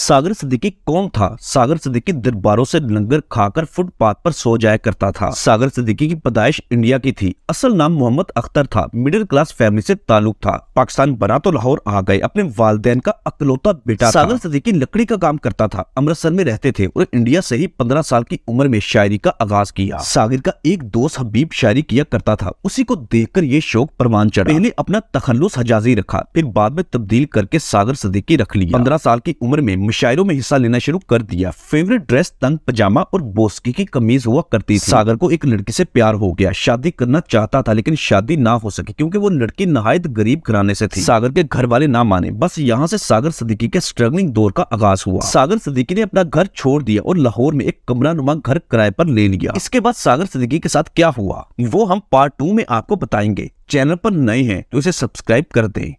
सागर सिद्दीकी कौन था सागर सिद्दीकी दरबारों से लंगर खाकर फुटपाथ पर सो जाया करता था सागर सिद्दीकी की पैदाइश इंडिया की थी असल नाम मोहम्मद अख्तर था मिडिल क्लास फैमिली से ताल्लुक था पाकिस्तान बना तो लाहौर आ गए अपने वालदेन का अकलौता बेटा सागर सिद्दीकी लकड़ी का काम करता था अमृतसर में रहते थे और इंडिया से ही पंद्रह साल की उम्र में शायरी का आगाज किया सागर का एक दोस्त हबीब शायरी किया करता था उसी को कर ये शौक परवान चढ़ा पहले अपना तखल्लुस हजाजी रखा फिर बाद में तब्दील करके सागर सिद्दीकी रख लिया पंद्रह साल की उम्र में मुशायरों में हिस्सा लेना शुरू कर दिया फेवरेट ड्रेस तंग पजामा और बोस्की की कमीज हुआ करती थी सागर को एक लड़की से प्यार हो गया शादी करना चाहता था लेकिन शादी ना हो सकी क्योंकि वो लड़की नहायत गरीब घराने से थी सागर के घर वाले ना माने बस यहाँ से सागर सदीकी के स्ट्रगलिंग दौर का आगाज हुआ सागर सदीकी ने अपना घर छोड़ दिया और लाहौर में एक कमरा नुमा घर किराए पर ले लिया इसके बाद सागर सदीकी के साथ क्या हुआ वो हम पार्ट टू में आपको बताएंगे चैनल पर नए हैं तो इसे सब्सक्राइब कर दें